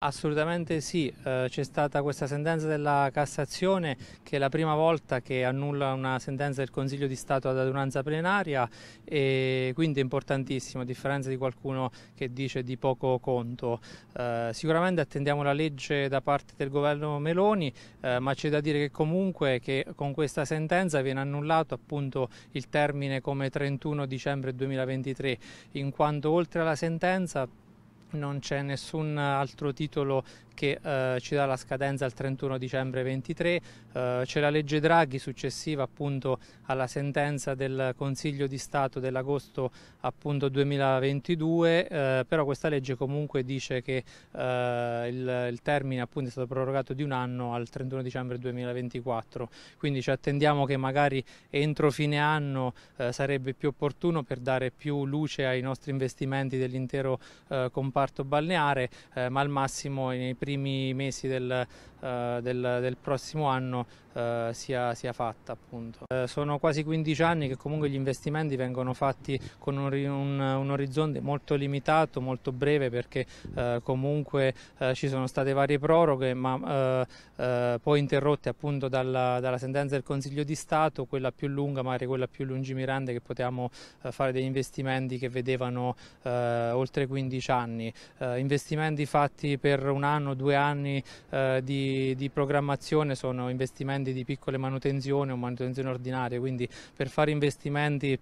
Assolutamente sì, eh, c'è stata questa sentenza della Cassazione che è la prima volta che annulla una sentenza del Consiglio di Stato ad adunanza plenaria e quindi è importantissimo a differenza di qualcuno che dice di poco conto. Eh, sicuramente attendiamo la legge da parte del governo Meloni eh, ma c'è da dire che comunque che con questa sentenza viene annullato appunto il termine come 31 dicembre 2023 in quanto oltre alla sentenza non c'è nessun altro titolo che eh, ci dà la scadenza il 31 dicembre 23, eh, c'è la legge Draghi successiva appunto alla sentenza del Consiglio di Stato dell'agosto appunto 2022, eh, però questa legge comunque dice che eh, il, il, termine appunto è stato prorogato di un anno al 31 dicembre 2024, quindi ci attendiamo che magari entro fine anno eh, sarebbe più opportuno per dare più luce ai nostri investimenti dell'intero eh, comparto comparto balneare, eh, ma al massimo nei primi mesi del, eh, del, del prossimo anno eh, sia, sia, fatta. Appunto. Eh, sono quasi 15 anni che comunque gli investimenti vengono fatti con un, un, un orizzonte molto limitato, molto breve perché eh, comunque eh, ci sono state varie proroghe ma eh, poi interrotte appunto dalla, dalla, sentenza del Consiglio di Stato, quella più lunga magari quella più lungimirante che potevamo fare degli investimenti che vedevano oltre 15 anni. investimenti fatti per un anno, due anni di, di programmazione sono investimenti di piccole manutenzioni o manutenzione ordinaria, quindi per fare investimenti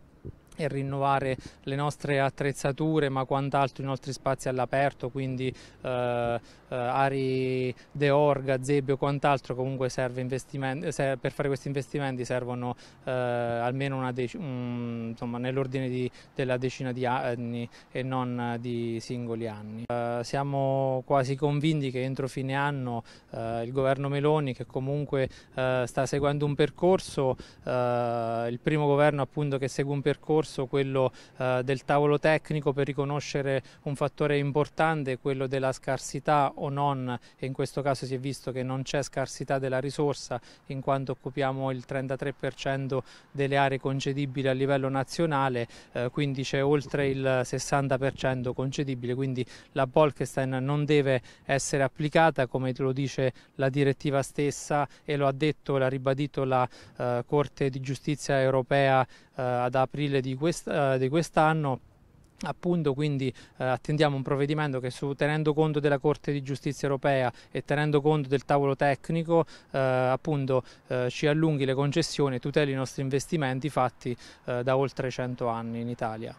e rinnovare le nostre attrezzature ma quant'altro i nostri spazi all'aperto quindi eh, eh ari orga, zebbio e quant'altro comunque serve per fare questi investimenti servono eh, almeno una um, insomma nell'ordine della decina di anni e non di singoli anni. Eh, siamo quasi convinti che entro fine anno eh, il governo Meloni che comunque eh, sta seguendo un percorso, il primo governo appunto che segue un percorso corso, quello eh, del tavolo tecnico per riconoscere un fattore importante, quello della scarsità o non, e in questo caso si è visto che non c'è scarsità della risorsa in quanto occupiamo il 33% delle aree concedibili a livello nazionale, eh, quindi c'è oltre il 60% concedibile, quindi la Bolkestein non deve essere applicata come lo dice la direttiva stessa e lo ha detto, l'ha ribadito la eh, Corte di Giustizia europea eh, ad aprile di, quest, eh, di quest'anno appunto quindi eh, attendiamo un provvedimento che su, tenendo conto della Corte di Giustizia Europea e tenendo conto del tavolo tecnico eh, appunto eh, ci allunghi le concessioni e tuteli i nostri investimenti fatti eh, da oltre 100 anni in Italia.